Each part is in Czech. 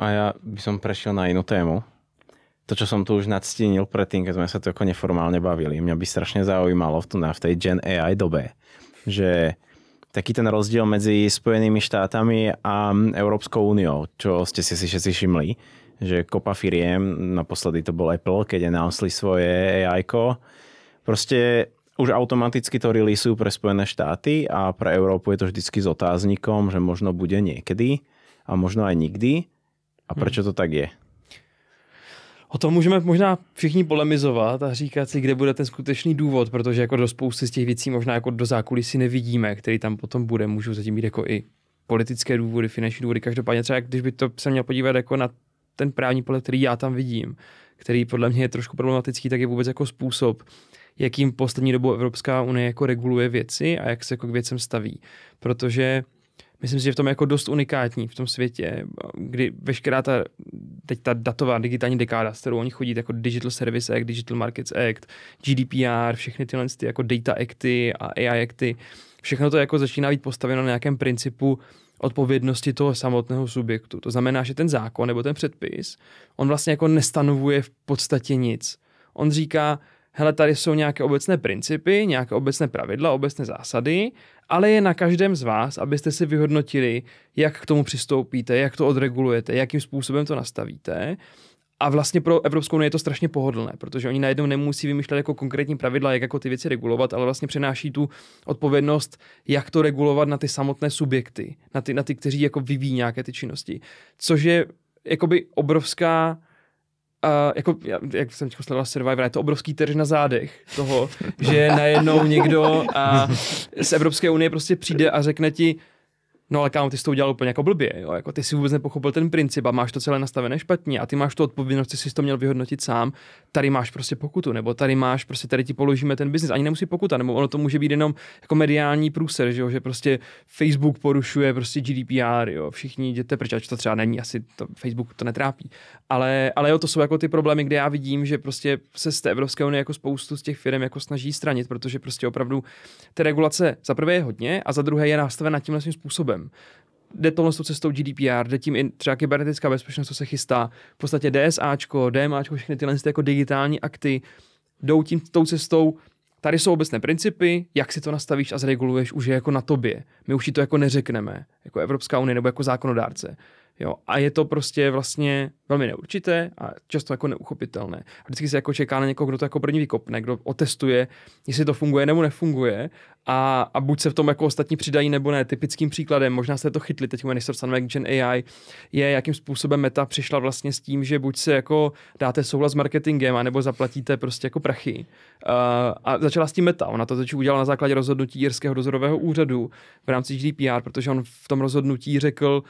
a ja by som prešiel na inú tému. To, čo som tu už nadstínil predtým, keď sme sa to ako neformálne bavili. Mňa by strašne zaujímalo v, v tej Gen AI dobe, že taký ten rozdiel medzi Spojenými štátami a Európskou úniou, čo ste si všetci všimli, že kopa firiem, naposledy to bol Apple, keď announceli svoje ai -ko, prostě už automaticky to releaseujú pre Spojené štáty a pre Európu je to vždycky s otáznikom, že možno bude niekedy a možno aj nikdy. A proč hmm. to tak je? O tom můžeme možná všichni polemizovat a říkat si, kde bude ten skutečný důvod, protože jako do spousty z těch věcí možná jako do zákulisí nevidíme, který tam potom bude. můžu zatím být jako i politické důvody, finanční důvody. Každopádně třeba, když by to se měl podívat jako na ten právní pole, který já tam vidím, který podle mě je trošku problematický, tak je vůbec jako způsob, jakým poslední dobou Evropská unie jako reguluje věci a jak se jako k věcem staví. Protože myslím si, že v tom je jako dost unikátní v tom světě kdy veškerá ta, teď ta datová digitální dekáda, s kterou oni chodí, jako Digital Service Act, Digital Markets Act, GDPR, všechny tyhle ty jako Data Acty a AI Acty, všechno to jako začíná být postaveno na nějakém principu odpovědnosti toho samotného subjektu. To znamená, že ten zákon nebo ten předpis, on vlastně jako nestanovuje v podstatě nic. On říká, hele, tady jsou nějaké obecné principy, nějaké obecné pravidla, obecné zásady, ale je na každém z vás, abyste si vyhodnotili, jak k tomu přistoupíte, jak to odregulujete, jakým způsobem to nastavíte. A vlastně pro Evropskou unii je to strašně pohodlné, protože oni najednou nemusí vymýšlet jako konkrétní pravidla, jak jako ty věci regulovat, ale vlastně přenáší tu odpovědnost, jak to regulovat na ty samotné subjekty, na ty, na ty kteří jako vyvíjí nějaké ty činnosti. Což je jakoby obrovská a jako, jak jsem těch sledoval Survivor, je to obrovský terž na zádech toho, že najednou někdo a z Evropské unie prostě přijde a řekne ti, No ale kámo, ty jsi to udělal úplně jako blbě, jo? Jako ty si vůbec nepochopil ten princip a máš to celé nastavené špatně a ty máš tu odpovědnost, ty jsi to měl vyhodnotit sám. Tady máš prostě pokutu, nebo tady máš prostě tady ti položíme ten biznis. Ani nemusí pokuta, nebo ono to může být jenom jako mediální průser, že, jo? že prostě Facebook porušuje prostě GDPR, jo? všichni jděte pryč, ať to třeba není, asi to Facebook to netrápí. Ale, ale jo, to jsou jako ty problémy, kde já vidím, že prostě se z té Evropské unie jako spoustu z těch firm jako snaží stranit, protože prostě opravdu ty regulace za prvé je hodně a za druhé je nastavena tímhle tím způsobem způsobem. Jde tohle tou cestou GDPR, jde tím i třeba kybernetická bezpečnost, co se chystá. V podstatě DSAčko, DMAčko, všechny tyhle jako digitální akty jdou tím tou cestou, tady jsou obecné principy, jak si to nastavíš a zreguluješ, už je jako na tobě. My už ti to jako neřekneme, jako Evropská unie nebo jako zákonodárce. Jo, a je to prostě vlastně velmi neurčité a často jako neuchopitelné. A vždycky se jako čeká na někoho, kdo to jako první vykopne, kdo otestuje, jestli to funguje nebo nefunguje a, a buď se v tom jako ostatní přidají nebo ne. Typickým příkladem, možná jste to chytli teď, Minister se Gen AI, je, jakým způsobem Meta přišla vlastně s tím, že buď se jako dáte souhlas s marketingem, anebo zaplatíte prostě jako prachy. Uh, a začala s tím Meta. Ona to začala udělala na základě rozhodnutí jirského dozorového úřadu v rámci GDPR, protože on v tom rozhodnutí řekl,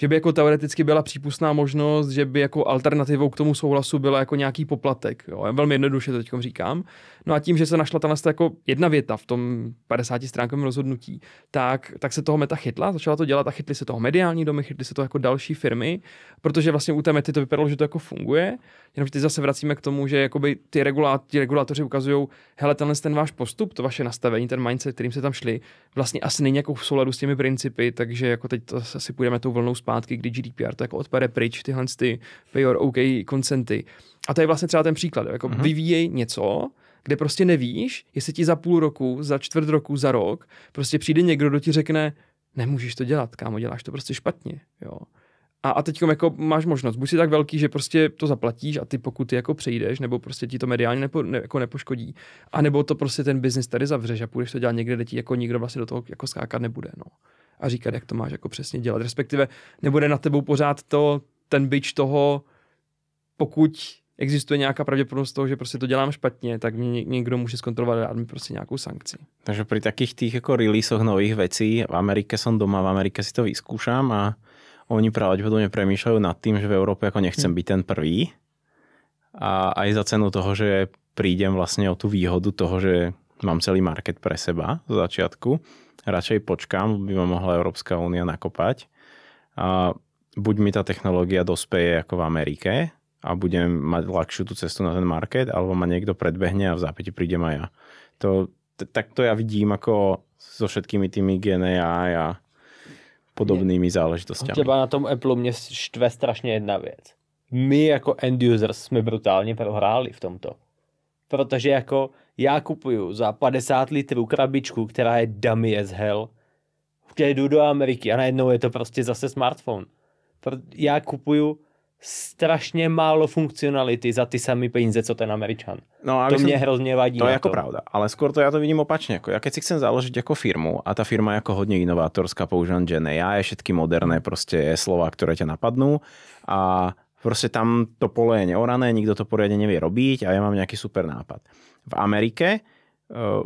že by jako teoreticky byla přípustná možnost, že by jako alternativou k tomu souhlasu byla jako nějaký poplatek. Jo? Já velmi jednoduše to teď říkám. No a tím, že se našla ta jako jedna věta v tom 50 stránkovém rozhodnutí, tak, tak se toho Meta chytla, začala to dělat a chytli se toho mediální domy, chytli se to jako další firmy, protože vlastně u té Mety to vypadalo, že to jako funguje, jenomže teď zase vracíme k tomu, že jakoby ty, regulát, regulátoři ukazují, hele, tenhle ten váš postup, to vaše nastavení, ten mindset, kterým se tam šli, vlastně asi není jako v souladu s těmi principy, takže jako teď to asi půjdeme tou vlnou zpátky zpátky, kdy GDPR to jako odpade pryč tyhle ty pay or OK koncenty. A to je vlastně třeba ten příklad. Jako mm-hmm. vyvíjej něco, kde prostě nevíš, jestli ti za půl roku, za čtvrt roku, za rok prostě přijde někdo, kdo ti řekne, nemůžeš to dělat, kámo, děláš to prostě špatně, jo. A, a teď jako máš možnost, buď si tak velký, že prostě to zaplatíš a ty pokuty jako přejdeš, nebo prostě ti to mediálně nepo, ne, jako nepoškodí, a nebo to prostě ten biznis tady zavřeš a půjdeš to dělat někde, kde ti jako nikdo vlastně do toho jako skákat nebude, no a říkat, jak to máš jako přesně dělat. Respektive nebude na tebou pořád to, ten byč toho, pokud existuje nějaká pravděpodobnost toho, že prostě to dělám špatně, tak mě někdo může zkontrolovat a dát mi prostě nějakou sankci. Takže při takých těch jako releaseoch nových věcí, v Americe jsem doma, v Americe si to vyzkoušám a oni pravděpodobně přemýšlejí nad tím, že v Evropě jako nechcem hmm. být ten první a aj za cenu toho, že prídem vlastně o tu výhodu toho, že mám celý market pre seba z začátku radšej počkám, by ma mohla Európska únia nakopať. A buď mi tá technológia dospeje ako v Amerike a budem mať ľahšiu tú cestu na ten market, alebo ma niekto predbehne a v zápäti príde ma ja. To, tak to ja vidím ako so všetkými tými GNI a podobnými mě, záležitostmi. Třeba na tom Apple mě štve strašně jedna věc. My jako end users jsme brutálně prohráli v tomto protože jako já kupuju za 50 litrů krabičku, která je dummy as hell, které jdu do Ameriky a najednou je to prostě zase smartphone. Já kupuju strašně málo funkcionality za ty samé peníze, co ten Američan. No, a to mě mě hrozně vadí. To je jako to. pravda, ale skoro to já to vidím opačně. Jako, já keď si chcem založit jako firmu a ta firma je jako hodně inovátorská, používám Gen AI, všetky moderné hmm. prostě slova, které tě napadnou a proste tam to pole je neorané, nikto to poriadne nevie robiť a ja mám nejaký super nápad. V Amerike uh,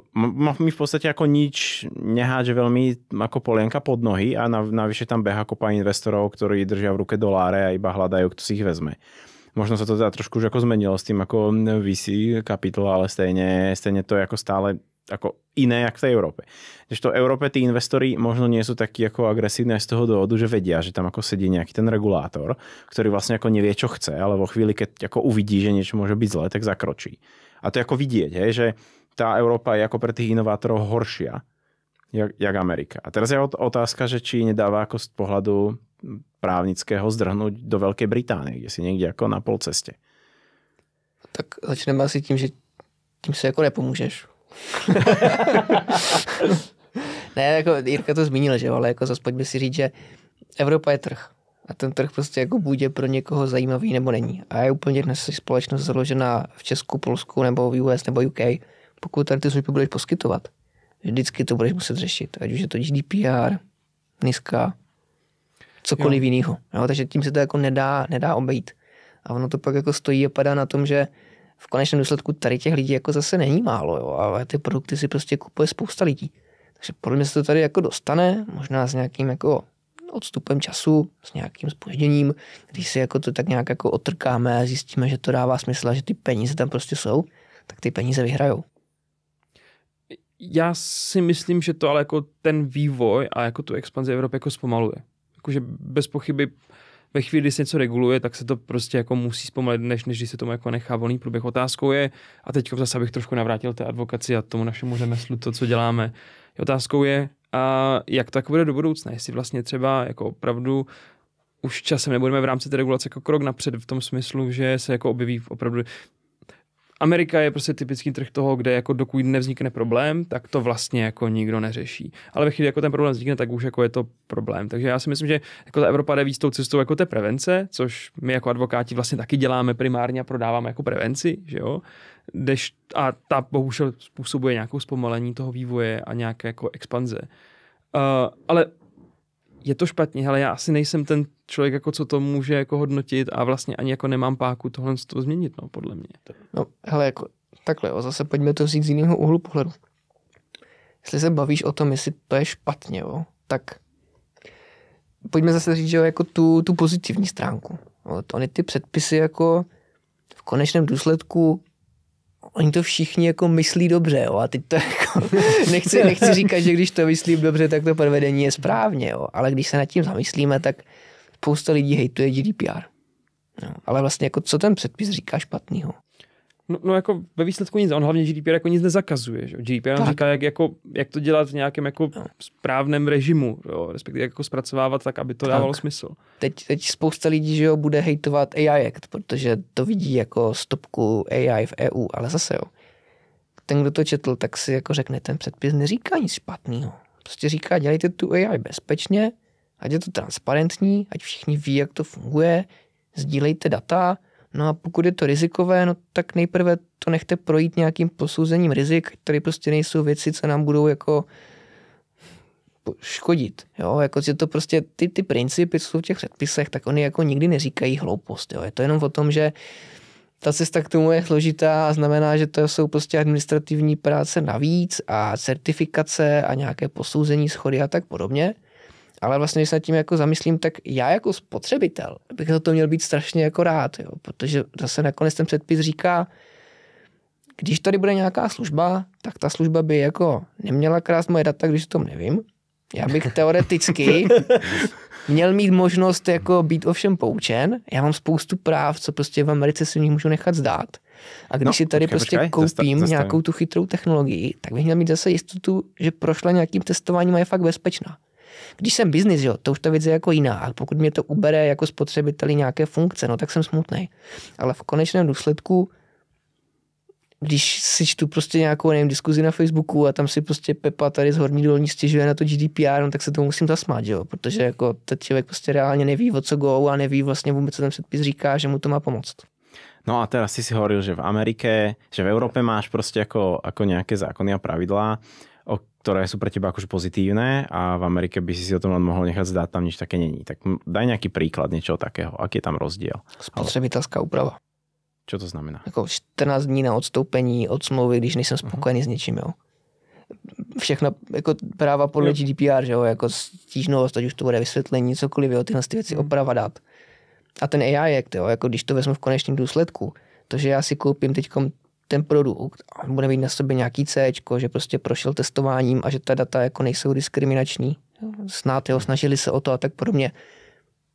eh, mi v podstate ako nič nehádže veľmi ako polienka pod nohy a nav, navyše tam beha kopa investorov, ktorí držia v ruke doláre a iba hľadajú, kto si ich vezme. Možno sa to teda trošku už ako zmenilo s tým ako VC kapitol, ale stejne, stejne to je ako stále ako iné jak v tej Európe. to v Európe tí investori možno nie sú takí ako agresívni z toho dôvodu, že vedia, že tam ako sedí nejaký ten regulátor, ktorý vlastne ako nevie, čo chce, ale vo chvíli, keď ako uvidí, že niečo môže byť zlé, tak zakročí. A to je ako vidieť, hej, že tá Európa je ako pre tých inovátorov horšia, jak, jak Amerika. A teraz je otázka, že či nedává ako z pohľadu právnického zdrhnout do Velké Británie, kde si někde jako na polceste. Tak začneme asi tím, že tím se jako nepomůžeš ne, jako Jirka to zmínil, že jo, ale jako zase pojďme si říct, že Evropa je trh. A ten trh prostě jako bude pro někoho zajímavý nebo není. A je úplně dnes společnost založená v Česku, Polsku nebo v US nebo UK, pokud tady ty služby budeš poskytovat, vždycky to budeš muset řešit. Ať už je to GDPR, NISKA, cokoliv jiného. No, takže tím se to jako nedá, nedá obejít. A ono to pak jako stojí a padá na tom, že v konečném důsledku tady těch lidí jako zase není málo, jo, ale ty produkty si prostě kupuje spousta lidí. Takže podle mě se to tady jako dostane, možná s nějakým jako odstupem času, s nějakým spožděním, když si jako to tak nějak jako otrkáme a zjistíme, že to dává smysl a že ty peníze tam prostě jsou, tak ty peníze vyhrajou. Já si myslím, že to ale jako ten vývoj a jako tu expanzi Evropy jako zpomaluje. Jakože bez pochyby ve chvíli, kdy se něco reguluje, tak se to prostě jako musí zpomalit, než, než když se tomu jako nechá volný průběh. Otázkou je, a teď zase bych trošku navrátil té advokaci a tomu našemu řemeslu, to, co děláme. Otázkou je, a jak to bude do budoucna, jestli vlastně třeba jako opravdu už časem nebudeme v rámci té regulace jako krok napřed v tom smyslu, že se jako objeví opravdu Amerika je prostě typický trh toho, kde jako dokud nevznikne problém, tak to vlastně jako nikdo neřeší. Ale ve chvíli, jako ten problém vznikne, tak už jako je to problém. Takže já si myslím, že jako ta Evropa jde víc tou cestou jako té prevence, což my jako advokáti vlastně taky děláme primárně a prodáváme jako prevenci, že jo? Dež, a ta bohužel způsobuje nějakou zpomalení toho vývoje a nějaké jako expanze. Uh, ale je to špatně, ale já asi nejsem ten člověk, jako co to může jako hodnotit a vlastně ani jako nemám páku tohle to změnit, no, podle mě. No, hele, jako takhle, jo, zase pojďme to vzít z jiného úhlu pohledu. Jestli se bavíš o tom, jestli to je špatně, jo, tak pojďme zase říct, že jo, jako tu, tu pozitivní stránku. Jo, to, ony ty předpisy jako v konečném důsledku oni to všichni jako myslí dobře, jo, a teď to jako, nechci, nechci říkat, že když to myslím dobře, tak to provedení je správně, jo, ale když se nad tím zamyslíme, tak spousta lidí hejtuje GDPR. No, ale vlastně jako co ten předpis říká špatného? No, no jako ve výsledku nic, on hlavně GDPR jako nic nezakazuje. Že? GDPR tak. říká, jak, jako, jak to dělat v nějakém jako no. správném režimu, jo? respektive jak jako zpracovávat tak, aby to tak. dávalo smysl. Teď, teď spousta lidí že jo, bude hejtovat AI Act, protože to vidí jako stopku AI v EU, ale zase jo. Ten, kdo to četl, tak si jako řekne, ten předpis neříká nic špatného. Prostě říká, dělejte tu AI bezpečně, ať je to transparentní, ať všichni ví, jak to funguje, sdílejte data, No a pokud je to rizikové, no tak nejprve to nechte projít nějakým posouzením rizik, které prostě nejsou věci, co nám budou jako škodit. Jo? Jako, že to prostě ty, ty principy, co jsou v těch předpisech, tak oni jako nikdy neříkají hloupost. Jo? Je to jenom o tom, že ta cesta k tomu je složitá a znamená, že to jsou prostě administrativní práce navíc a certifikace a nějaké posouzení schody a tak podobně ale vlastně, když se nad tím jako zamyslím, tak já jako spotřebitel bych za to měl být strašně jako rád, jo, protože zase nakonec ten předpis říká, když tady bude nějaká služba, tak ta služba by jako neměla krást moje data, když o tom nevím. Já bych teoreticky měl mít možnost jako být ovšem poučen. Já mám spoustu práv, co prostě v Americe si v nich můžu nechat zdát. A když no, si tady okay, prostě počkej, koupím zastav, zastavím. nějakou tu chytrou technologii, tak bych měl mít zase jistotu, že prošla nějakým testováním a je fakt bezpečná. Když jsem biznis, jo, to už ta věc je jako jiná. A pokud mě to ubere jako spotřebiteli nějaké funkce, no tak jsem smutný. Ale v konečném důsledku když si čtu prostě nějakou, nevím, diskuzi na Facebooku a tam si prostě Pepa tady z horní dolní stěžuje na to GDPR, no tak se to musím zasmát, jo, protože jako ten člověk prostě reálně neví, o co go a neví vlastně vůbec, co ten předpis říká, že mu to má pomoct. No a teraz si si hovoril, že v Amerike, že v Európe máš prostě jako, jako nějaké zákony a pravidlá ktoré sú pre teba akože pozitívne a v Amerike by si si o tom len mohol nechať zdát, tam nič také není. Tak daj nejaký príklad niečoho takého, aký je tam rozdiel. Spotřebitelská úprava. Čo to znamená? Jako 14 dní na odstoupení od smlouvy, když nejsem spokojený uh-huh. s něčím, jo. Všechno, jako práva podle jo. GDPR, že jo, jako stížnost, ať už to bude vysvětlení, cokoliv, jo, tyhle ty věci hmm. oprava dát. A ten AI, jak to, jo, jako když to vezmu v konečném důsledku, to, že já si koupím teď ten produkt a bude mít na sobě nějaký C, že prostě prošel testováním a že ta data jako nejsou diskriminační. Snad jo, snažili se o to a tak podobně.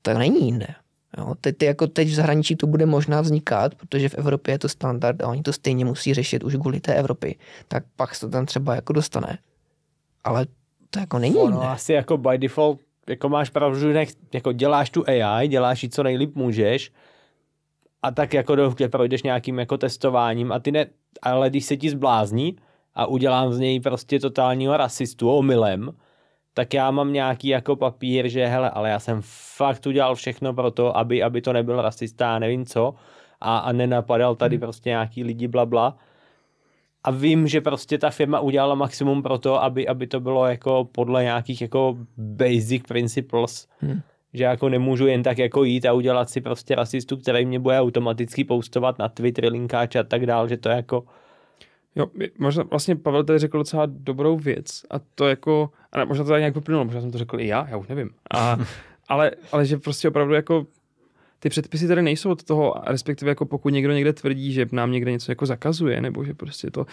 Tak není jinde. Jo, teď, jako teď v zahraničí to bude možná vznikat, protože v Evropě je to standard a oni to stejně musí řešit už kvůli té Evropy. Tak pak se to tam třeba jako dostane. Ale to jako není jiné. asi jako by default, jako máš pravdu, jako děláš tu AI, děláš ji co nejlíp můžeš, a tak jako doufně projdeš nějakým jako testováním a ty ne, ale když se ti zblázní a udělám z něj prostě totálního rasistu omylem, tak já mám nějaký jako papír, že hele, ale já jsem fakt udělal všechno pro to, aby, aby to nebyl rasista, nevím co, a, a nenapadal tady hmm. prostě nějaký lidi, blabla. bla. A vím, že prostě ta firma udělala maximum pro to, aby, aby to bylo jako podle nějakých jako basic principles. Hmm že jako nemůžu jen tak jako jít a udělat si prostě rasistu, který mě bude automaticky postovat na Twitter, linkáč a tak dál, že to je jako... Jo, možná vlastně Pavel tady řekl docela dobrou věc a to jako, a možná to tady nějak vyplnulo, možná jsem to řekl i já, já už nevím. A, ale, ale že prostě opravdu jako ty předpisy tady nejsou od toho, respektive jako pokud někdo někde tvrdí, že nám někde něco jako zakazuje, nebo že prostě to,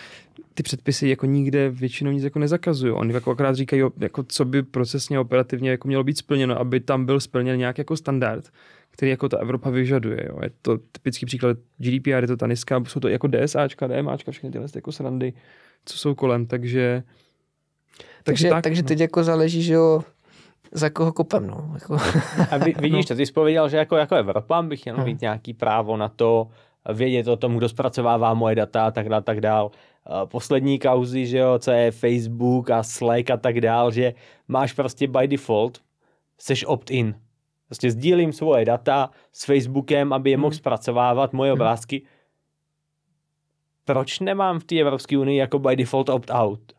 ty předpisy jako nikde většinou nic jako nezakazují. Oni jako akorát říkají, jako co by procesně operativně jako mělo být splněno, aby tam byl splněn nějaký jako standard, který jako ta Evropa vyžaduje. Jo. Je to typický příklad GDPR, je to ta nízká, jsou to jako DSAčka, DMAčka, všechny tyhle jako srandy, co jsou kolem, takže... Takže, takže, tak, takže no. teď jako záleží, že jo, za koho kopem, no. Jako. A vy, vidíš, no. to, ty jsi pověděl, že jako, jako Evropan bych měl hmm. mít nějaký právo na to, vědět o tom, kdo zpracovává moje data a tak dále, tak dál. Eh, poslední kauzy, že jo, co je Facebook a Slack a tak dál, že máš prostě by default, seš opt-in. Prostě sdílím svoje data s Facebookem, aby je mohl hmm. zpracovávat moje hmm. obrázky. Proč nemám v té Evropské unii jako by default opt-out?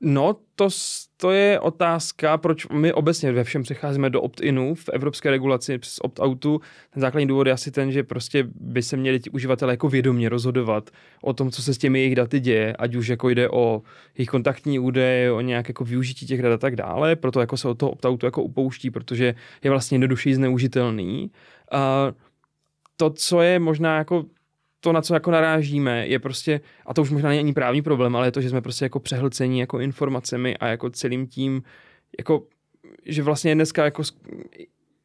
No, to, to je otázka, proč my obecně ve všem přecházíme do opt-inu v evropské regulaci přes opt-outu. Ten základní důvod je asi ten, že prostě by se měli ti uživatelé jako vědomě rozhodovat o tom, co se s těmi jejich daty děje, ať už jako jde o jejich kontaktní údaje, o nějak jako využití těch dat a tak dále, proto jako se od toho opt-outu jako upouští, protože je vlastně jednodušší zneužitelný. A to, co je možná jako to, na co jako narážíme, je prostě, a to už možná není právní problém, ale je to, že jsme prostě jako přehlcení jako informacemi a jako celým tím, jako, že vlastně dneska jako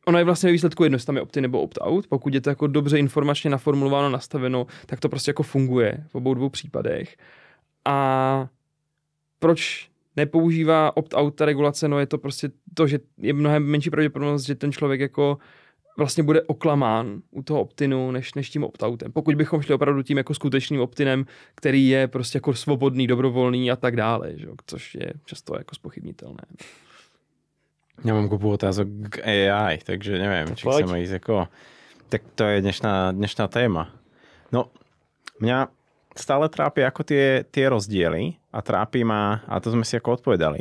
ono je vlastně výsledku jedno, tam je opt nebo opt-out. Pokud je to jako dobře informačně naformulováno, nastaveno, tak to prostě jako funguje v obou dvou případech. A proč nepoužívá opt-out ta regulace? No je to prostě to, že je mnohem menší pravděpodobnost, že ten člověk jako uh, vlastně bude oklamán u toho optinu než, než tím optoutem. Pokud bychom šli opravdu tím jako skutečným optinem, který je prostě jako svobodný, dobrovolný a tak dále, že? což je často jako spochybnitelné. Já mám kupu otázek k AI, takže nevím, tak či pojď. chceme jít jako... Tak to je dnešná, dnešná téma. No, mě stále trápí jako ty, ty rozdíly a trápí má, a to jsme si jako odpovedali,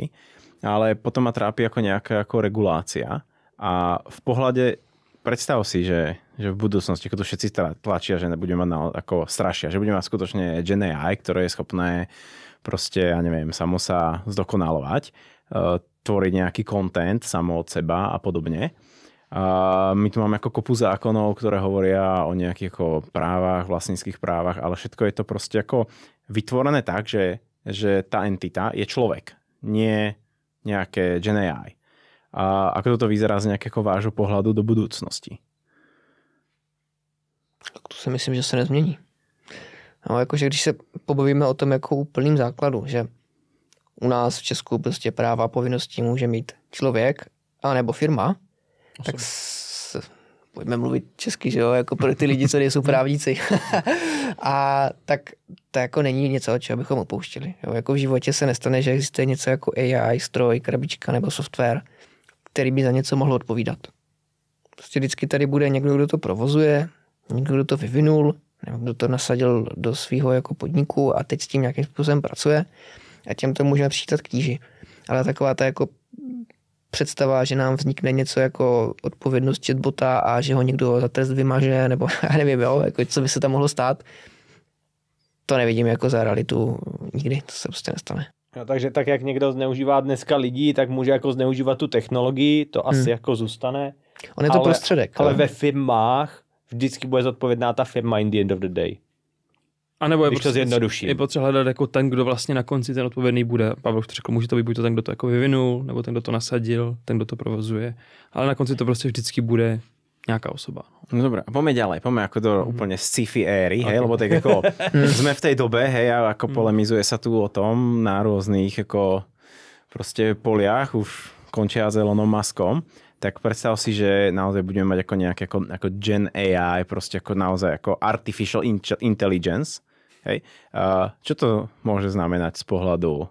ale potom má trápí jako nějaká jako regulácia a v pohľade predstav si, že, že v budúcnosti, keď to všetci tlačia, že nebudeme mať na, ako strašia, že budeme mať skutočne Gen AI, ktoré je schopné proste, ja neviem, samo sa zdokonalovať, uh, tvoriť nejaký content samo od seba a podobne. A my tu máme ako kopu zákonov, ktoré hovoria o nejakých ako právach, vlastníckých právach, ale všetko je to proste ako vytvorené tak, že, že tá entita je človek, nie nejaké Gen AI a ako toto vyzerá z nejakého vášho pohľadu do budúcnosti? Tak to si myslím, že se nezmění. No, jakože když se pobavíme o tom jako úplným základu, že u nás v Česku prostě práva a povinností může mít člověk a nebo firma, Osobně. tak s, pojďme mluvit česky, že jo, jako pro ty lidi, co nejsou právníci. a tak to jako není něco, čeho bychom opouštili. Jo, jako v životě se nestane, že existuje něco jako AI, stroj, krabička nebo software, který by za něco mohl odpovídat. Prostě vždycky tady bude někdo, kdo to provozuje, někdo, kdo to vyvinul, nebo kdo to nasadil do svého jako podniku a teď s tím nějakým způsobem pracuje a těm to můžeme přičítat k tíži. Ale taková ta jako představa, že nám vznikne něco jako odpovědnost chatbota a že ho někdo za trest vymaže, nebo já nevím, jo, jako co by se tam mohlo stát, to nevidím jako za realitu nikdy, to se prostě nestane. No, takže tak, jak někdo zneužívá dneska lidí, tak může jako zneužívat tu technologii, to hmm. asi hmm. jako zůstane. On je to ale, prostředek. Ale, ne? ve firmách vždycky bude zodpovědná ta firma in the end of the day. A nebo je, Když prostě, to je potřeba hledat jako ten, kdo vlastně na konci ten odpovědný bude. Pavel už řekl, může to být buď to ten, kdo to jako vyvinul, nebo ten, kdo to nasadil, ten, kdo to provozuje. Ale na konci to prostě vždycky bude nějaká osoba. No, no dobré, poďme ďalej, poďme ako do mm. úplne sci-fi éry, okay. hej, lebo tak ako sme v tej dobe, hej, a ako mm. polemizuje sa tu o tom na rôznych ako proste poliach, už končia s Elonom Muskom, tak predstav si, že naozaj budeme mať ako nejaké ako, ako Gen AI, proste ako naozaj ako Artificial Intelligence, hej. A čo to môže znamenať z pohľadu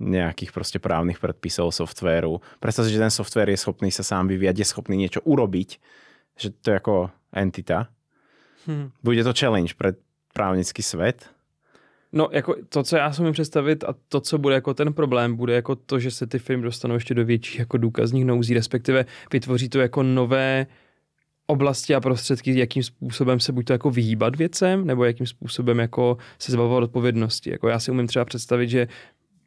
nějakých prostě právnych predpisov, softwaru. Představ si, že ten software je schopný se sám vyvíjať, je schopný něco urobiť, že to je jako entita. Hmm. Bude to challenge pro právnický svět? No, jako to, co já si umím představit a to, co bude jako ten problém, bude jako to, že se ty firmy dostanou ještě do větších jako důkazních nouzí, respektive vytvoří to jako nové oblasti a prostředky, jakým způsobem se buď to jako vyhýbat věcem, nebo jakým způsobem jako se zbavovat odpovědnosti. Jako já si umím třeba představit, že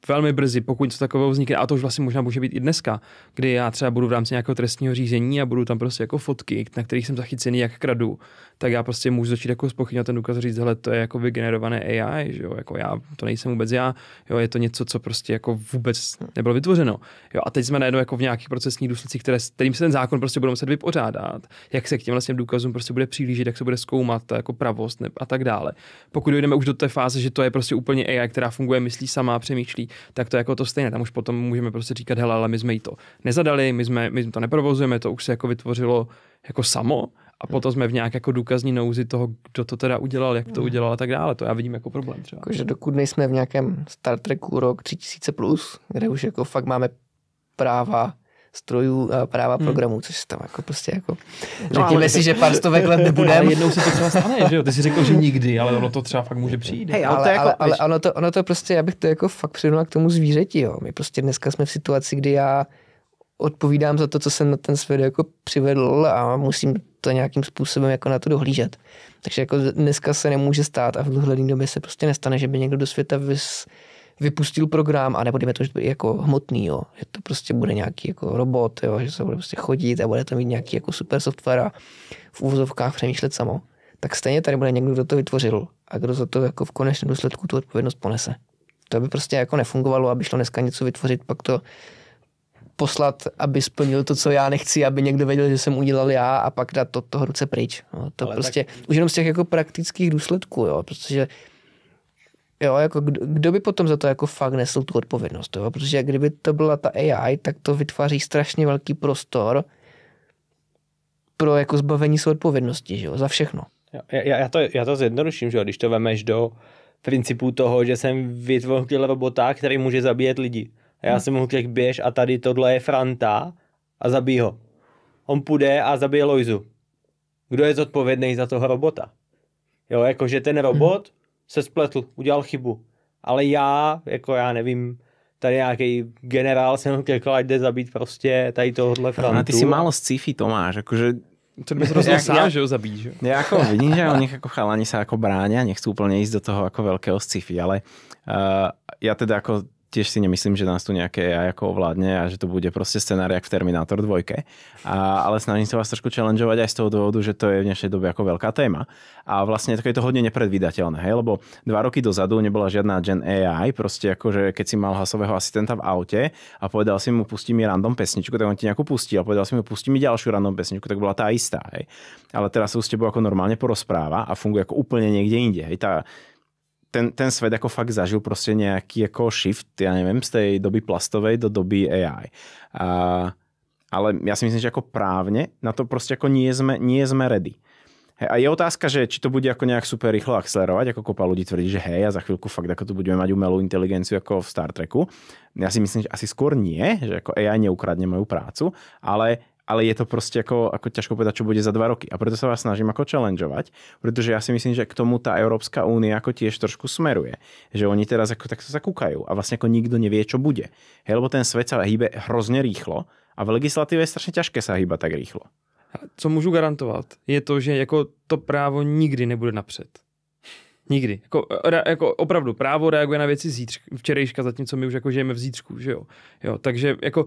velmi brzy, pokud něco takového vznikne, a to už vlastně možná může být i dneska, kdy já třeba budu v rámci nějakého trestního řízení a budu tam prostě jako fotky, na kterých jsem zachycený, jak kradu, tak já prostě můžu začít jako spochybňovat ten důkaz a říct, hele, to je jako vygenerované AI, že jo, jako já, to nejsem vůbec já, jo, je to něco, co prostě jako vůbec nebylo vytvořeno. Jo, a teď jsme najednou jako v nějakých procesních důsledcích, které, kterým se ten zákon prostě bude muset vypořádat, jak se k těm vlastně důkazům prostě bude přilížit, jak se bude zkoumat ta jako pravost ne, a tak dále. Pokud dojdeme už do té fáze, že to je prostě úplně AI, která funguje, myslí sama, přemýšlí, tak to je jako to stejné. Tam už potom můžeme prostě říkat, hele, ale my jsme jí to nezadali, my, jsme, my to neprovozujeme, to už se jako vytvořilo jako samo a potom jsme v nějak jako důkazní nouzi toho, kdo to teda udělal, jak to hmm. udělal a tak dále. To já vidím jako problém třeba. Jakože dokud nejsme v nějakém Star Treku rok 3000+, plus, kde už jako fakt máme práva strojů a práva hmm. programů, což tam jako prostě jako no, ale... si, že pár stovek let nebude. Ale jednou se to třeba stane, že jo? Ty jsi řekl, že nikdy, ale ono to třeba fakt může přijít. Hey, ale, ale, no, to jako, ale, ale, ono, to, ono to prostě, já bych to jako fakt přirovnal k tomu zvířeti, jo. My prostě dneska jsme v situaci, kdy já odpovídám za to, co jsem na ten svět jako přivedl a musím to nějakým způsobem jako na to dohlížet. Takže jako dneska se nemůže stát a v dohledné době se prostě nestane, že by někdo do světa vys, vypustil program, a nebo dejme to, že to jako hmotný, jo, že to prostě bude nějaký jako robot, jo, že se bude prostě chodit a bude tam mít nějaký jako super software a v úvozovkách přemýšlet samo. Tak stejně tady bude někdo, kdo to vytvořil a kdo za to jako v konečném důsledku tu odpovědnost ponese. To by prostě jako nefungovalo, aby šlo dneska něco vytvořit, pak to poslat, aby splnil to, co já nechci, aby někdo věděl, že jsem udělal já a pak dát to, toho ruce pryč. No, to Ale prostě tak... už jenom z těch jako praktických důsledků, jo, protože jo, jako kdo, kdo by potom za to jako fakt nesl tu odpovědnost, jo, protože kdyby to byla ta AI, tak to vytváří strašně velký prostor pro jako zbavení se odpovědnosti, že jo, za všechno. Já, já, to, já to zjednoduším, že jo, když to vemeš do principu toho, že jsem vytvořil robota, který může zabíjet lidi a já jsem mu řekl, běž a tady tohle je Franta a zabij ho. On půjde a zabije Loizu. Kdo je zodpovědný za toho robota? Jo, jakože ten hmm. robot se spletl, udělal chybu. Ale já, jako já nevím, tady nějaký generál jsem řekl, ať jde zabít prostě tady tohle franta. A no, ty si málo sci-fi, Tomáš, jakože to bys rozhodl sám, já, že ho zabíjí, že? Já jako vidím, že oni jako chalani se jako a nechci úplně jít do toho jako velkého sci-fi, ale uh, já teda jako tiež si nemyslím, že nás tu nejaké ja ako ovládne a že to bude proste scenár jak v Terminátor 2. A, ale snažím sa vás trošku challengeovať aj z toho dôvodu, že to je v dnešnej dobe ako veľká téma. A vlastne je to hodne nepredvídateľné, hej? lebo dva roky dozadu nebola žiadna Gen AI, proste že keď si mal hlasového asistenta v aute a povedal si mu pustí mi random pesničku, tak on ti nejakú pustí a povedal si mu pustí mi ďalšiu random pesničku, tak bola tá istá. Hej? Ale teraz sa s tebou ako normálne porozpráva a funguje ako úplne niekde inde. Hej? Tá, ten, ten svet ako fakt zažil prostě nějaký jako shift, já nevím, z té doby plastovej do doby AI. A, ale já si myslím, že jako právně na to prostě jako nie sme, nie sme ready. Hej, a je otázka, že či to bude jako nějak super rychlo akcelerovat, jako kopa lidí tvrdí, že hej, a za chvilku fakt jako tu budeme mať umělou inteligenci jako v Star Treku. Já si myslím, že asi skôr nie, že jako AI neukradne moju prácu, ale ale je to prostě jako, jako ťažko povedať, čo bude za dva roky. A proto sa vás snažím ako challengeovať, pretože ja si myslím, že k tomu ta Európska únia ako tiež trošku smeruje. Že oni teraz ako takto sa a vlastne ako nikto nevie, čo bude. Hej, lebo ten svet sa hýbe hrozně rýchlo a v legislativě je strašně ťažké sa hýbat tak rýchlo. Co můžu garantovat, je to, že jako to právo nikdy nebude napřed. Nikdy. Jako, re, jako opravdu, právo reaguje na věci zítřka, včerejška, zatímco my už jako žijeme v zítřku, že jo. jo takže jako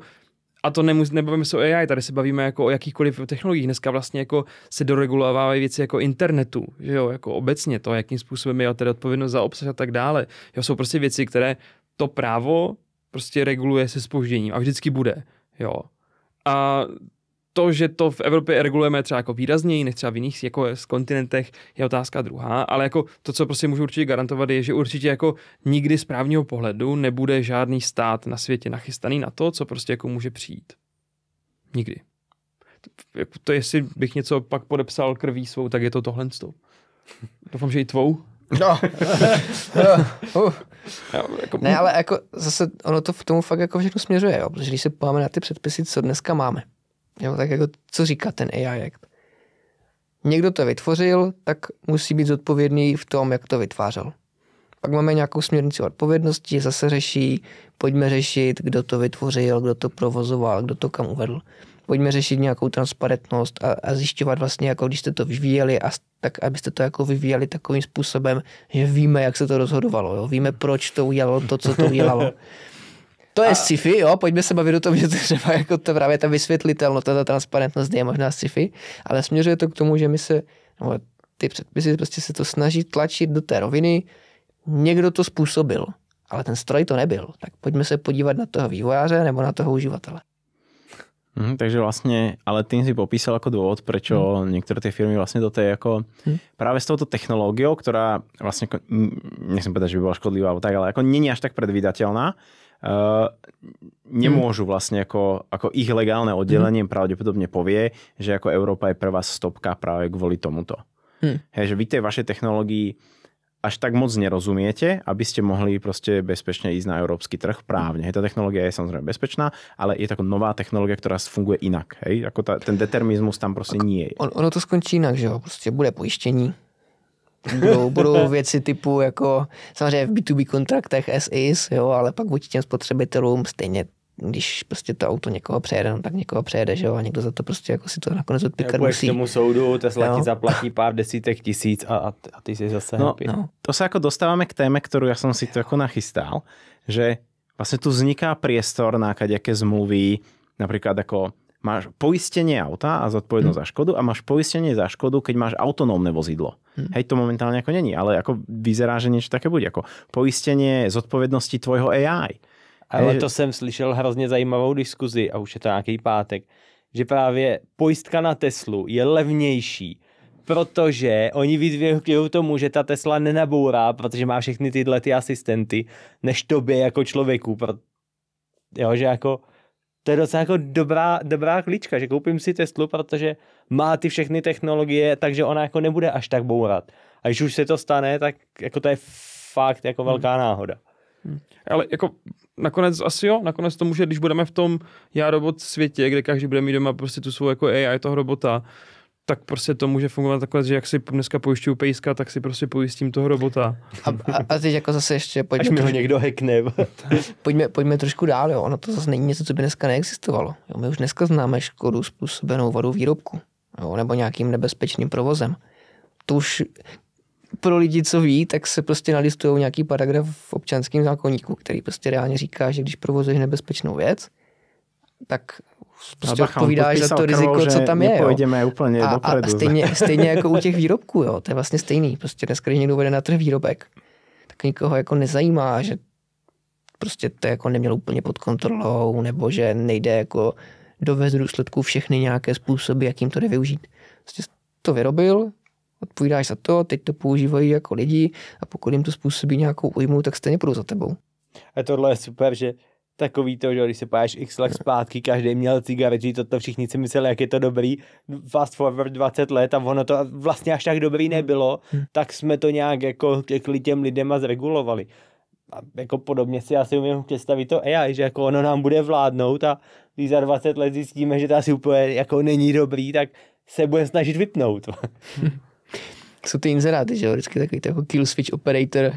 a to nemus, nebavíme se o AI, tady se bavíme jako o jakýchkoliv technologiích. Dneska vlastně jako se doregulovávají věci jako internetu, že jo, jako obecně to, jakým způsobem je tedy odpovědnost za obsah a tak dále. Jo, jsou prostě věci, které to právo prostě reguluje se spožděním a vždycky bude, jo. A to, že to v Evropě regulujeme třeba jako výrazněji než třeba v jiných jako z kontinentech, je otázka druhá, ale jako to, co prostě můžu určitě garantovat, je, že určitě jako nikdy z právního pohledu nebude žádný stát na světě nachystaný na to, co prostě jako může přijít. Nikdy. Jako to jestli bych něco pak podepsal krví svou, tak je to tohle. Doufám, že i tvou. No. no. uh. jako... Ne, ale jako zase ono to v tomu fakt jako všechno směřuje, jo? protože když se pojáme na ty předpisy, co dneska máme, Jo, tak jako co říká ten AI Act? Někdo to vytvořil, tak musí být zodpovědný v tom, jak to vytvářel. Pak máme nějakou směrnici odpovědnosti, zase řeší, pojďme řešit, kdo to vytvořil, kdo to provozoval, kdo to kam uvedl. Pojďme řešit nějakou transparentnost a, a zjišťovat vlastně, jako když jste to vyvíjeli, a tak abyste to jako vyvíjeli takovým způsobem, že víme, jak se to rozhodovalo, jo? víme, proč to udělalo to, co to udělalo. To je a... sci-fi, jo, pojďme se bavit o tom, že to třeba jako to právě ta vysvětlitelnost, ta transparentnost je možná sci-fi, ale směřuje to k tomu, že my se, no, ty předpisy prostě se to snaží tlačit do té roviny, někdo to způsobil, ale ten stroj to nebyl, tak pojďme se podívat na toho vývojáře nebo na toho uživatele. Mm, takže vlastně, ale ty si popísal jako důvod, proč mm. některé ty firmy vlastně do té jako mm. právě s touto technologiou, která vlastně, jako, nechci povedať, že by byla škodlivá, ale tak, ale jako není až tak předvídatelná. Eh, nemôžu vlastne ako, ako ich legálne oddelenie mm. pravdepodobne povie, že ako Európa je prvá stopka práve kvôli tomuto. Mm. Hej, že vy tej vašej technológii až tak moc nerozumiete, aby ste mohli prostě bezpečně jít na európsky trh právně. Hej, tá technologie je samozřejmě bezpečná, ale je to nová technologie, která funguje jinak. Hej? ako ta, ten determinismus tam prostě nie je. On, ono to skončí jinak, že jo? Prostě bude pojištění, Budou, budou věci typu jako samozřejmě v B2B kontraktech as is, jo, ale pak vůči těm spotřebitelům stejně když prostě to auto někoho přejede, no tak někoho přejede, že jo, a někdo za to prostě jako si to nakonec odpikat jako musí. k tomu soudu, Tesla no. ti zaplatí pár desítek tisíc a, a ty si zase no, happy. No. To se jako dostáváme k téme, kterou já jsem si to jako nachystal, že vlastně tu vzniká priestor na jaké zmluvy, například jako máš poistenie auta a zodpovědnost hmm. za škodu a máš poistenie za škodu, keď máš autonómne vozidlo. Hmm. Hej, to momentálne ako není, ale ako vyzerá, že niečo také bude. Ako poistenie zodpovednosti tvojho AI. Ale Hej, to jsem slyšel hrozně zajímavou diskuzi a už je to nějaký pátek, že právě pojistka na Teslu je levnější, protože oni vyzvěhují tomu, že ta Tesla nenabourá, protože má všechny tyhle ty asistenty, než tobě jako člověku. Jo, že jako to je docela jako dobrá, dobrá klíčka, že koupím si Teslu, protože má ty všechny technologie, takže ona jako nebude až tak bourat. A když už se to stane, tak jako to je fakt jako hmm. velká hmm. náhoda. Hmm. Ale jako nakonec asi jo, nakonec to může, když budeme v tom já robot světě, kde každý bude mít doma prostě tu svou jako AI toho robota, tak prostě to může fungovat takhle, že jak si dneska pojišťuju pejska, tak si prostě pojistím toho robota. A, a, a teď jako zase ještě pojďme... Až mi ho někdo hackne. pojďme, pojďme trošku dál, jo. Ono to zase není něco, co by dneska neexistovalo. Jo, my už dneska známe škodu způsobenou vadou výrobku. Jo, nebo nějakým nebezpečným provozem. To už pro lidi, co ví, tak se prostě nalistují nějaký paragraf v občanském zákonníku, který prostě reálně říká, že když provozuješ nebezpečnou věc, tak prostě Bacha, že to riziko, krvou, co tam je. Jo. úplně a, dopredu. A stejně, stejně jako u těch výrobků, jo. to je vlastně stejný. Prostě dneska, když někdo vede na trh výrobek, tak nikoho jako nezajímá, že prostě to jako neměl úplně pod kontrolou, nebo že nejde jako dovést důsledků všechny nějaké způsoby, jakým to jde využít. Prostě to vyrobil, odpovídáš za to, teď to používají jako lidi a pokud jim to způsobí nějakou újmu, tak stejně půjdu za tebou. A tohle je super, že takový to, že když se pojáš x let zpátky, každý měl cigarety, to všichni si mysleli, jak je to dobrý, fast forward 20 let a ono to vlastně až tak dobrý nebylo, tak jsme to nějak jako těm lidem a zregulovali. A jako podobně si asi umím představit to AI, že jako ono nám bude vládnout a když za 20 let zjistíme, že to asi úplně jako není dobrý, tak se bude snažit vypnout. jsou ty inzeráty, že jo, vždycky takový jako kill switch operator.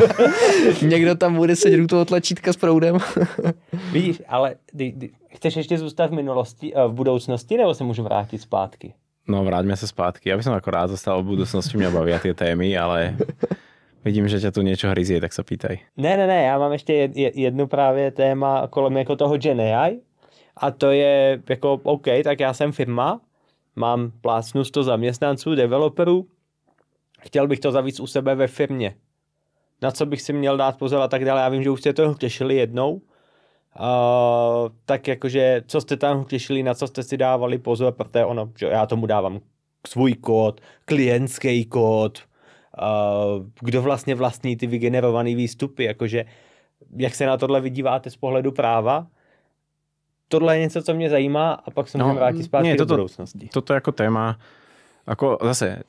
Někdo tam bude sedět u toho tlačítka s proudem. Víš, ale ty, ty, chceš ještě zůstat v minulosti, eh, v budoucnosti, nebo se můžu vrátit zpátky? No, vrátíme se zpátky. Já bych jako rád zůstal v budoucnosti, mě baví ty témy, ale Vidím, že tě tu něco hryzí, tak se pýtaj. Ne, ne, ne, já mám ještě jednu právě téma kolem jako toho Gen AI a to je jako OK, tak já jsem firma, mám plácnu 100 zaměstnanců, developerů chtěl bych to zavíc u sebe ve firmě. Na co bych si měl dát pozor a tak dále. Já vím, že už jste to těšili jednou, Uh, tak jakože, co jste tam těšili, na co jste si dávali pozor, protože ono, že já tomu dávám svůj kód, klientský kód, uh, kdo vlastně vlastní ty vygenerované výstupy, jakože, jak se na tohle vydíváte z pohledu práva, tohle je něco, co mě zajímá a pak se no, můžeme vrátit zpátky do budoucnosti. Toto jako téma, jako zase,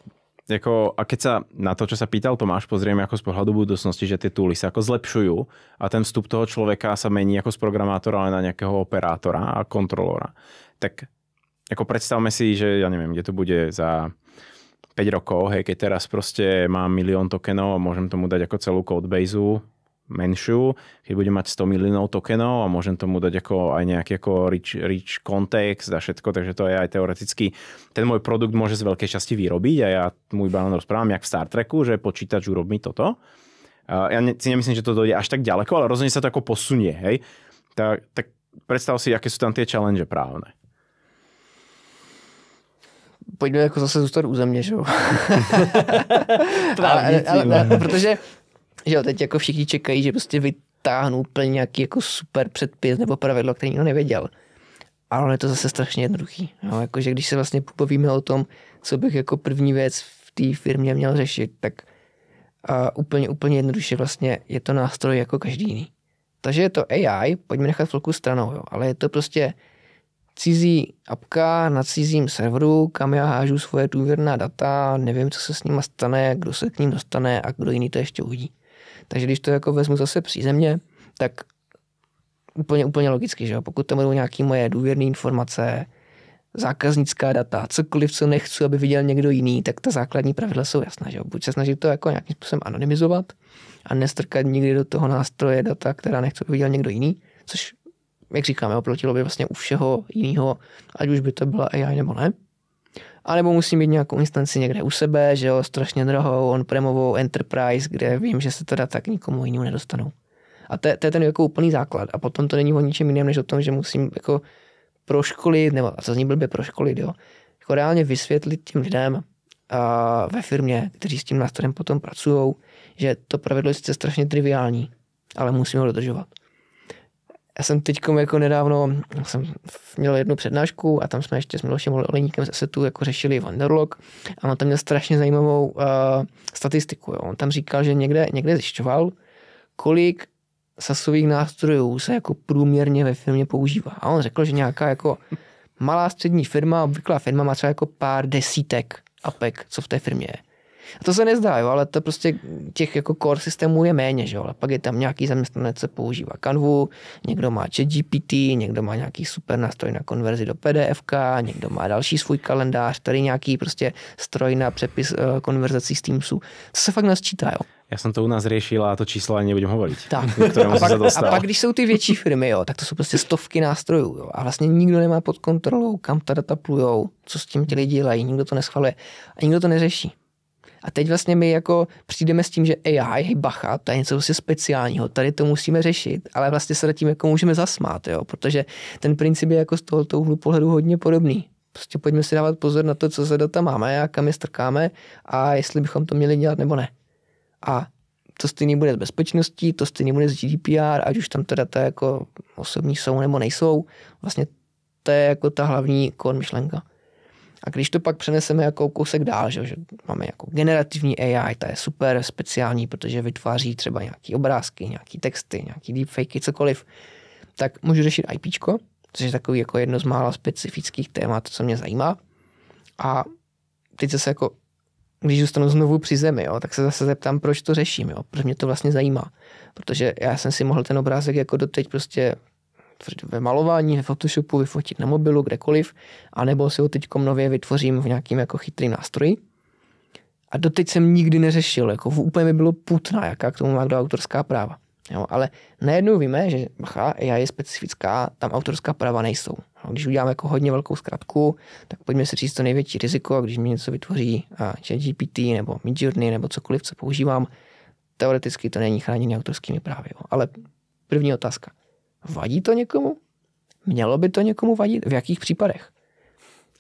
jako, a keď sa na to, čo sa pýtal Tomáš, pozrieme ako z pohľadu budúcnosti, že ty tooly sa ako zlepšujú a ten vstup toho človeka sa mení ako z programátora, ale na nejakého operátora a kontrolora. Tak jako představme si, že já nevím, kde to bude za 5 rokov, hej, keď teraz prostě mám milion tokenov a môžem tomu dať jako celú codebaseu menšiu, keď budem mať 100 miliónov tokenov a môžem tomu dať ako aj nejaký ako rich, rich context a všetko, takže to je aj teoreticky, ten môj produkt môže z veľkej časti vyrobiť a ja môj balón rozprávam jak v Star Treku, že počítač urobí mi toto. Já si nemyslím, že to dojde až tak ďaleko, ale rozhodne se to ako posunie, hej. Tak, tak predstav si, jaké jsou tam ty challenge právne. Pojďme jako zase zůstat u země, že jo? ale, ale, ale, protože že jo, teď jako všichni čekají, že prostě vytáhnu úplně nějaký jako super předpis nebo pravidlo, který nikdo nevěděl. Ale ono je to zase strašně jednoduchý. Jo, jakože když se vlastně pobavíme o tom, co bych jako první věc v té firmě měl řešit, tak a úplně, úplně jednoduše vlastně je to nástroj jako každý jiný. Takže je to AI, pojďme nechat chvilku stranou, jo, ale je to prostě cizí apka na cizím serveru, kam já hážu svoje důvěrná data, nevím, co se s nima stane, kdo se k ním dostane a kdo jiný to ještě uvidí. Takže když to jako vezmu zase přízemně, tak úplně, úplně logicky, že jo? pokud tam budou nějaké moje důvěrné informace, zákaznická data, cokoliv, co nechci, aby viděl někdo jiný, tak ta základní pravidla jsou jasná. Že jo? Buď se snažit to jako nějakým způsobem anonymizovat a nestrkat nikdy do toho nástroje data, která nechci, aby viděl někdo jiný, což, jak říkáme, oplotilo by vlastně u všeho jiného, ať už by to byla AI nebo ne anebo musí mít nějakou instanci někde u sebe, že jo, strašně drahou, on-premovou enterprise, kde vím, že se teda tak nikomu jinému nedostanou. A to, to je ten jako úplný základ. A potom to není o ničem jiném, než o tom, že musím jako proškolit, nebo a co z ní blbě proškolit, jo. Jako reálně vysvětlit těm lidem a ve firmě, kteří s tím nástrojem potom pracují, že to pravidlo je sice strašně triviální, ale musíme ho dodržovat já jsem teď jako nedávno, jsem měl jednu přednášku a tam jsme ještě s Milošem Olejníkem z Assetu jako řešili Wanderlog a on tam měl strašně zajímavou uh, statistiku. Jo. On tam říkal, že někde, někde zjišťoval, kolik sasových nástrojů se jako průměrně ve firmě používá. A on řekl, že nějaká jako malá střední firma, obvyklá firma má třeba jako pár desítek apek, co v té firmě je. A to se nezdá, jo, ale to prostě těch jako core systémů je méně, že jo, ale pak je tam nějaký zaměstnanec, co používá kanvu, někdo má GPT, někdo má nějaký super nástroj na konverzi do PDF, někdo má další svůj kalendář, tady nějaký prostě stroj na přepis uh, konverzací s Teamsu. To se fakt nasčítá, jo. Já jsem to u nás řešil a to číslo ani nebudem hovorit. Tak. A pak, a pak, když jsou ty větší firmy, jo, tak to jsou prostě stovky nástrojů. Jo, a vlastně nikdo nemá pod kontrolou, kam ta data plujou, co s tím ti lidi dělají, nikdo to neschvaluje a nikdo to neřeší. A teď vlastně my jako přijdeme s tím, že AI, hej bacha, to je něco vlastně speciálního, tady to musíme řešit, ale vlastně se nad tím jako můžeme zasmát, jo, protože ten princip je jako z tohoto úhlu pohledu hodně podobný. Prostě pojďme si dávat pozor na to, co za data máme a kam je strkáme a jestli bychom to měli dělat nebo ne. A to stejný bude s bezpečností, to stejný bude s GDPR, ať už tam ta data jako osobní jsou nebo nejsou. Vlastně to je jako ta hlavní kon myšlenka. A když to pak přeneseme jako kousek dál, že, že máme jako generativní AI, ta je super speciální, protože vytváří třeba nějaký obrázky, nějaký texty, nějaký deepfakey, cokoliv, tak můžu řešit IP, což je takový jako jedno z mála specifických témat, co mě zajímá. A teď se jako, když zůstanu znovu při zemi, jo, tak se zase zeptám, proč to řeším, jo, proč mě to vlastně zajímá. Protože já jsem si mohl ten obrázek jako doteď prostě ve malování, ve Photoshopu, vyfotit na mobilu, kdekoliv, anebo si ho teď nově vytvořím v nějakým jako chytrým nástroji. A doteď jsem nikdy neřešil, jako úplně mi bylo putná, jaká k tomu má kdo autorská práva. Jo, ale najednou víme, že bacha, já je specifická, tam autorská práva nejsou. No, když uděláme jako hodně velkou zkratku, tak pojďme si říct to největší riziko, a když mi něco vytvoří ChatGPT nebo Midjourney nebo cokoliv, co používám, teoreticky to není chráněné autorskými právy. Jo. Ale první otázka. Vadí to někomu? Mělo by to někomu vadit? V jakých případech?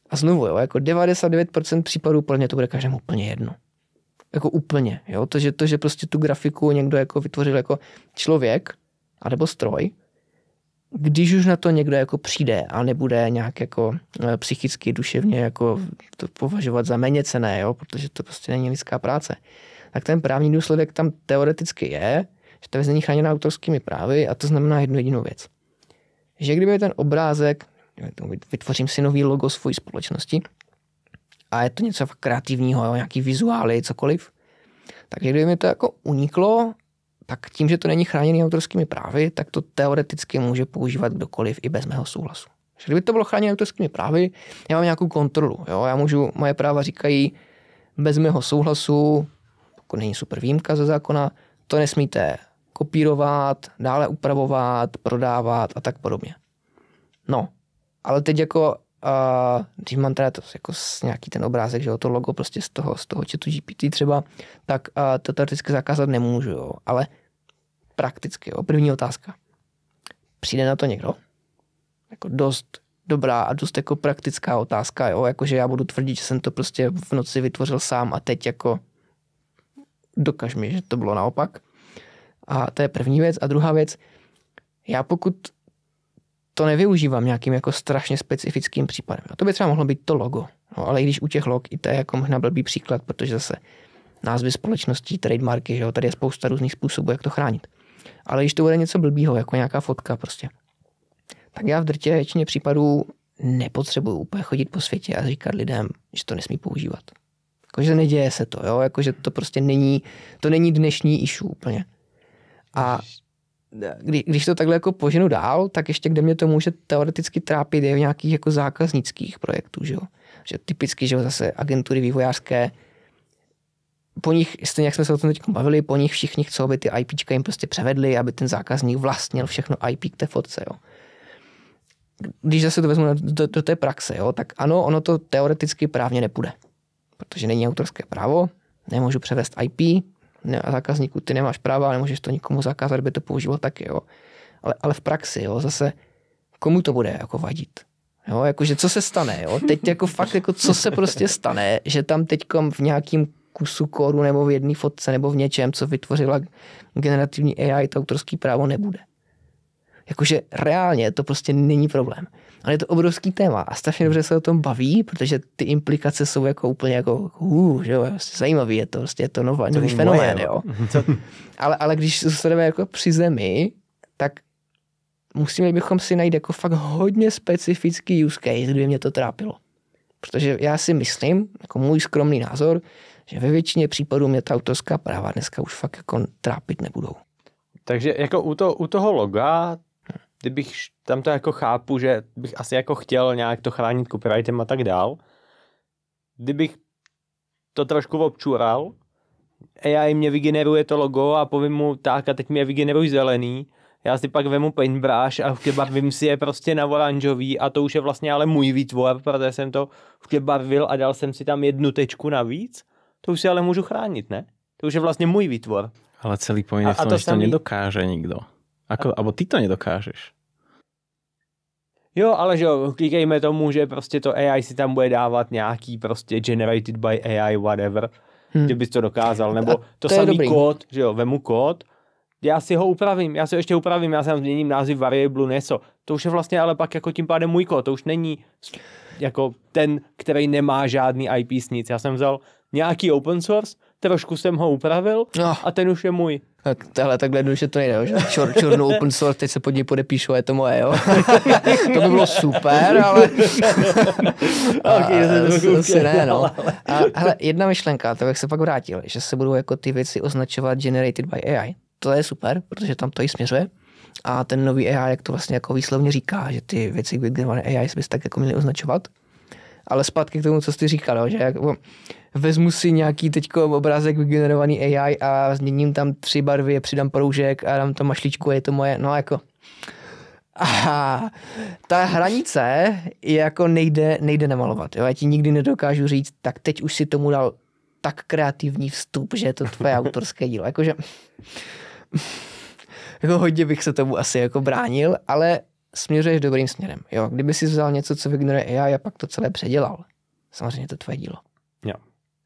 A znovu, jo, jako 99% případů plně to bude každému úplně jedno. Jako úplně, jo, to, že, to, že prostě tu grafiku někdo jako vytvořil jako člověk, anebo stroj, když už na to někdo jako přijde a nebude nějak jako eh, psychicky, duševně jako to považovat za méně cené, jo, protože to prostě není lidská práce, tak ten právní důsledek tam teoreticky je, že ta věc není chráněna autorskými právy a to znamená jednu jedinou věc. Že kdyby ten obrázek, vytvořím si nový logo svojí společnosti a je to něco kreativního, jo, nějaký vizuály, cokoliv, takže kdyby mi to jako uniklo, tak tím, že to není chráněné autorskými právy, tak to teoreticky může používat kdokoliv i bez mého souhlasu. Že kdyby to bylo chráněné autorskými právy, já mám nějakou kontrolu. Jo? Já můžu, moje práva říkají, bez mého souhlasu, pokud není super výjimka ze zákona, to nesmíte kopírovat, dále upravovat, prodávat a tak podobně. No, ale teď jako, uh, když mám teda to, jako nějaký ten obrázek, že jo, to logo prostě z toho, z toho chatu GPT třeba, tak uh, to teoreticky zakázat nemůžu, jo, ale prakticky, jo. První otázka. Přijde na to někdo? Jako dost dobrá a dost jako praktická otázka, jo, jakože já budu tvrdit, že jsem to prostě v noci vytvořil sám a teď jako dokaž mi, že to bylo naopak. A to je první věc. A druhá věc, já pokud to nevyužívám nějakým jako strašně specifickým případem. A to by třeba mohlo být to logo. No, ale i když u těch log, i to je jako možná blbý příklad, protože zase názvy společností, trademarky, že jo, tady je spousta různých způsobů, jak to chránit. Ale když to bude něco blbýho, jako nějaká fotka prostě, tak já v drtě většině případů nepotřebuju úplně chodit po světě a říkat lidem, že to nesmí používat. Jakože neděje se to, jo? Jakože to prostě není, to není dnešní issue úplně. A kdy, když to takhle jako poženu dál, tak ještě kde mě to může teoreticky trápit je v nějakých jako zákaznických projektů, že jo. Že typicky, že jo, zase agentury vývojářské, po nich, stejně jak jsme se o tom teď bavili, po nich všichni chcou, aby ty IPčka jim prostě převedli, aby ten zákazník vlastnil všechno IP k té fotce, jo. Když zase to vezmu do, do té praxe, jo, tak ano, ono to teoreticky právně nepůjde, protože není autorské právo, nemůžu převést IP, ne, zákazníků ty nemáš práva, nemůžeš to nikomu zakázat, by to používal taky, jo. Ale, ale v praxi, jo, zase komu to bude jako vadit? Jo, jakože co se stane, jo? Teď jako fakt, jako co se prostě stane, že tam teď v nějakým kusu kóru nebo v jedné fotce nebo v něčem, co vytvořila generativní AI, to autorský právo nebude. Jakože reálně to prostě není problém. Ale je to obrovský téma a strašně dobře se o tom baví, protože ty implikace jsou jako úplně jako hů, že jo, vlastně zajímavý je to, prostě je to nová, nový fenomén, no. jo. To... ale, ale když zůstaneme jako při zemi, tak musíme bychom si najít jako fakt hodně specifický use case, kdyby mě to trápilo. Protože já si myslím, jako můj skromný názor, že ve většině případů mě ta autorská práva dneska už fakt jako trápit nebudou. Takže jako u, to, u toho loga kdybych tam to jako chápu, že bych asi jako chtěl nějak to chránit copyrightem a tak dál, kdybych to trošku občural, AI mě vygeneruje to logo a povím mu tak a teď mi je vygeneruj zelený, já si pak vemu paintbrush a barvím si je prostě na oranžový a to už je vlastně ale můj výtvor, protože jsem to barvil a dal jsem si tam jednu tečku navíc, to už si ale můžu chránit, ne? To už je vlastně můj výtvor. Ale celý point je v tom, to že samý... to nedokáže nikdo. Ako, abo ty to nedokážeš. Jo, ale že jo, klikejme tomu, že prostě to AI si tam bude dávat nějaký prostě generated by AI whatever, hmm. kdybys to dokázal, nebo to, to samý dobrý. kód, že jo, vemu kód, já si ho upravím, já si ještě upravím, já si tam změním název variablu něco. To už je vlastně ale pak jako tím pádem můj kód, to už není jako ten, který nemá žádný IP nic. Já jsem vzal nějaký open source, trošku jsem ho upravil no. a ten už je můj. Ale no, takhle jednoduše to nejde, že? Čor, čornou open source, teď se pod ní podepíšu je to moje, jo? to by bylo super, ale... a, okay, asi ne, no. A, hele, jedna myšlenka, to bych se pak vrátil, že se budou jako ty věci označovat generated by AI. To je super, protože tam to i směřuje. A ten nový AI, jak to vlastně jako výslovně říká, že ty věci generované AI bys se tak jako měly označovat. Ale zpátky k tomu, co jsi říkal, že jako vezmu si nějaký teď obrázek vygenerovaný AI a změním tam tři barvy, přidám proužek a dám tam mašličku je to moje, no jako. A ta hranice je jako nejde, nejde namalovat. Jo? Já ti nikdy nedokážu říct, tak teď už si tomu dal tak kreativní vstup, že je to tvoje autorské dílo. Jakože jako hodně bych se tomu asi jako bránil, ale směřuješ dobrým směrem. Jo, kdyby si vzal něco, co vygeneruje AI a pak to celé předělal, samozřejmě to tvoje dílo. Jo.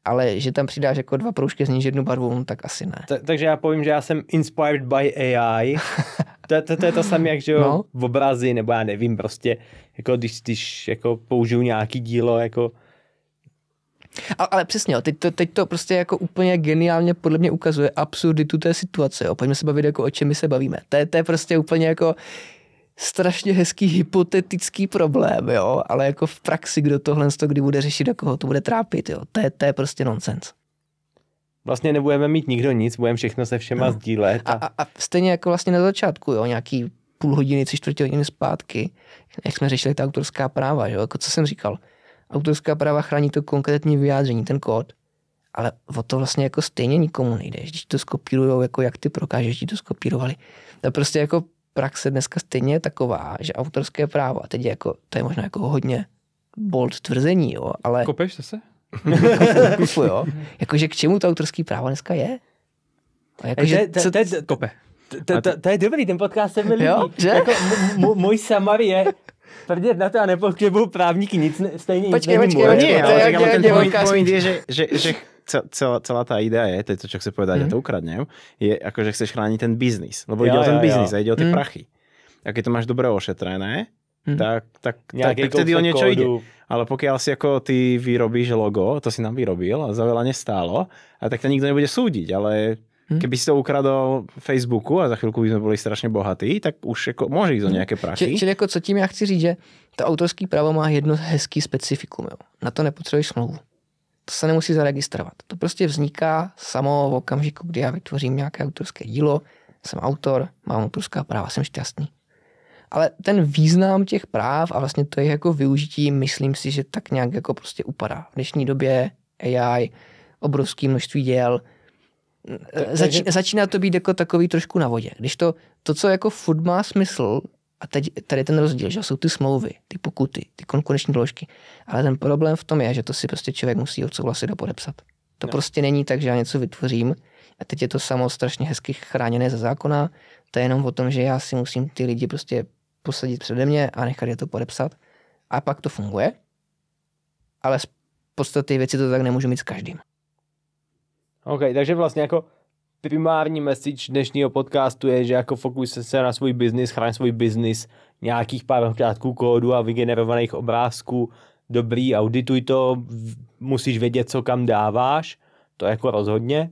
Ale že tam přidáš jako dva proužky, zníž jednu barvu, no, tak asi ne. Ta, takže já povím, že já jsem inspired by AI. to, to, to, je to samé, jak že jo, no. v obrazy, nebo já nevím, prostě, jako když, když jako použiju nějaký dílo, jako ale, ale přesně, jo, teď to, teď to prostě jako úplně geniálně podle mě ukazuje absurditu té situace. Jo. Pojďme se bavit jako o čem my se bavíme. To je, to je prostě úplně jako strašně hezký hypotetický problém, jo, ale jako v praxi, kdo tohle toho kdy bude řešit a koho to bude trápit, jo, to je, to je prostě nonsens. Vlastně nebudeme mít nikdo nic, budeme všechno se všema no. sdílet. A... A, a, a stejně jako vlastně na začátku, jo, nějaký půl hodiny, tři čtvrtě hodiny zpátky, jak jsme řešili ta autorská práva, jo, jako co jsem říkal, autorská práva chrání to konkrétní vyjádření, ten kód, ale o to vlastně jako stejně nikomu nejde, když to skopírujou, jako jak ty prokážeš, že ti to skopírovali. To prostě jako praxe dneska stejně je taková, že autorské právo, a teď je jako, to je možná jako hodně bold tvrzení, jo, ale... Kopeš to se? Kopu, jo. Jakože k čemu to autorský právo dneska je? Jakože, co... Kope. To, to, to je dobrý, ten podcast se mi líbí. Jo, že? Jako, můj samar je Prdět na to a nepotřebuji právníky, nic, stejně nic Počkej, počkej, počkej, to je jak Point je, že, že, že celá, celá tá idea je, to je to, čo chcem povedať, mm-hmm. ja to ukradnem, je jako, že chceš chrániť ten biznis, lebo jo, ide o ten biznis a ide o tie mm-hmm. prachy. A keď to máš dobre ošetrené, mm-hmm. tak, tak, tak, tak vtedy o niečo kódu. ide. Ale pokiaľ si ako ty vyrobíš logo, to si nám vyrobil a za veľa nestálo, a tak to nikto nebude súdiť, ale mhm. Keby si to ukradl Facebooku a za chvilku by jsme byli strašně bohatí, tak už jako může jít o mhm. nějaké prachy. Čili, čili jako co tím já chci říct, že to autorský právo má jedno hezký specifikum. Jo. Na to nepotřebuješ smlouvu to se nemusí zaregistrovat. To prostě vzniká samo v okamžiku, kdy já vytvořím nějaké autorské dílo, jsem autor, mám autorská práva, jsem šťastný. Ale ten význam těch práv a vlastně to je jako využití, myslím si, že tak nějak jako prostě upadá. V dnešní době AI, obrovské množství děl, Zači, začíná to být jako takový trošku na vodě. Když to, to, co jako food má smysl, a teď tady je ten rozdíl, že jsou ty smlouvy, ty pokuty, ty konkurenční doložky. Ale ten problém v tom je, že to si prostě člověk musí odsouhlasit a podepsat. To no. prostě není tak, že já něco vytvořím a teď je to samo strašně hezky chráněné ze zákona. To je jenom o tom, že já si musím ty lidi prostě posadit přede mě a nechat je to podepsat. A pak to funguje, ale z podstaty věci to tak nemůžu mít s každým. OK, takže vlastně jako primární message dnešního podcastu je, že jako fokus se na svůj biznis, chraň svůj biznis, nějakých pár krátků kódu a vygenerovaných obrázků, dobrý, audituj to, musíš vědět, co kam dáváš, to jako rozhodně,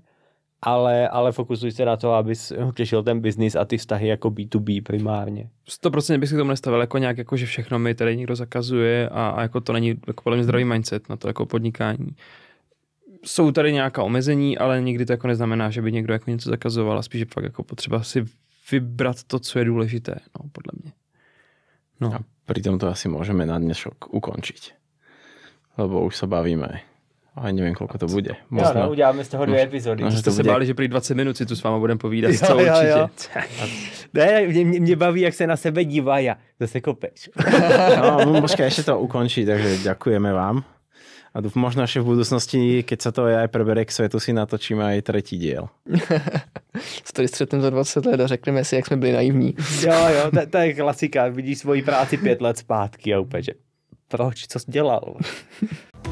ale, ale fokusuj se na to, abys řešil ten biznis a ty vztahy jako B2B primárně. 100% bych si k tomu nestavil jako nějak, jako že všechno mi tady někdo zakazuje a, a jako to není jako podle mě zdravý mindset na to jako podnikání jsou tady nějaká omezení, ale nikdy to jako neznamená, že by někdo jako něco zakazoval a spíš fakt jako potřeba si vybrat to, co je důležité, no, podle mě. No. A pritom to asi můžeme na dnešok ukončit. Lebo už se bavíme A nevím, kolik to bude. No, no, možná, no, uděláme z toho dvě epizody. No, jste se bude... báli, že prý 20 minut si tu s váma budem povídat, jo, jo, určitě. Jo. ne, mě, mě, baví, jak se na sebe dívá já. Zase kopeč. no, možná no, ještě to ukončit, takže děkujeme vám. A dúfam, možno ešte v budúcnosti, keď sa to AI prebere k svetu, si natočíme aj tretí diel. S tady střetneme za 20 let a řekneme si, jak jsme byli naivní. jo, jo, to, to je klasika. Vidíš svoji práci pět let zpátky a úplně, že proč, co jsi dělal?